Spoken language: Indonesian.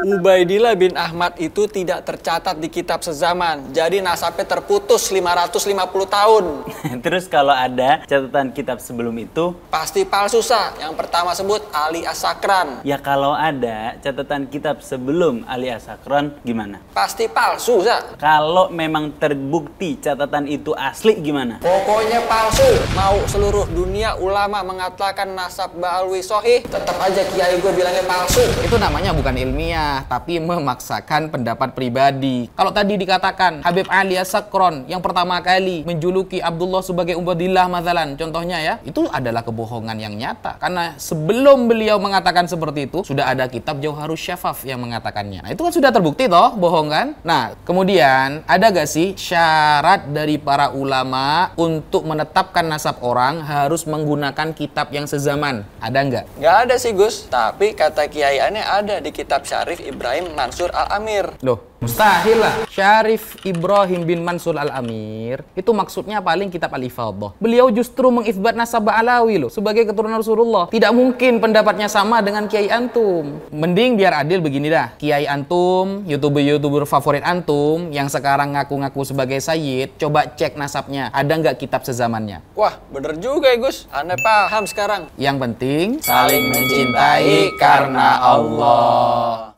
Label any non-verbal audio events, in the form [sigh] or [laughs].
Ubaidillah bin Ahmad itu tidak tercatat di kitab sezaman. Jadi nasabnya terputus 550 tahun. [laughs] Terus kalau ada catatan kitab sebelum itu? Pasti palsu sah. Yang pertama sebut Ali Asakran. Ya kalau ada catatan kitab sebelum Ali Asakran gimana? Pasti palsu sah. Kalau memang terbukti catatan itu asli gimana? Pokoknya palsu. Mau seluruh dunia ulama mengatakan nasab Ba'alwi Sohih, tetap aja kiai gue bilangnya palsu. Itu namanya bukan ilmiah sunnah tapi memaksakan pendapat pribadi. Kalau tadi dikatakan Habib Ali Asakron yang pertama kali menjuluki Abdullah sebagai Ubadillah Mazalan contohnya ya, itu adalah kebohongan yang nyata karena sebelum beliau mengatakan seperti itu sudah ada kitab Jauharus Syafaf yang mengatakannya. Nah, itu kan sudah terbukti toh bohong kan? Nah, kemudian ada gak sih syarat dari para ulama untuk menetapkan nasab orang harus menggunakan kitab yang sezaman? Ada nggak? Nggak ada sih Gus, tapi kata Kiai ada di kitab syarif Ibrahim Mansur Al-Amir. Loh, mustahil lah. Syarif Ibrahim bin Mansur Al-Amir itu maksudnya paling kitab Al-Ifadah. Beliau justru mengisbat Nasab Alawi loh sebagai keturunan Rasulullah. Tidak mungkin pendapatnya sama dengan Kiai Antum. Mending biar adil begini dah. Kiai Antum, YouTuber-YouTuber favorit Antum yang sekarang ngaku-ngaku sebagai Sayyid, coba cek nasabnya. Ada nggak kitab sezamannya? Wah, bener juga ya Gus. Anda paham sekarang. Yang penting saling mencintai karena Allah.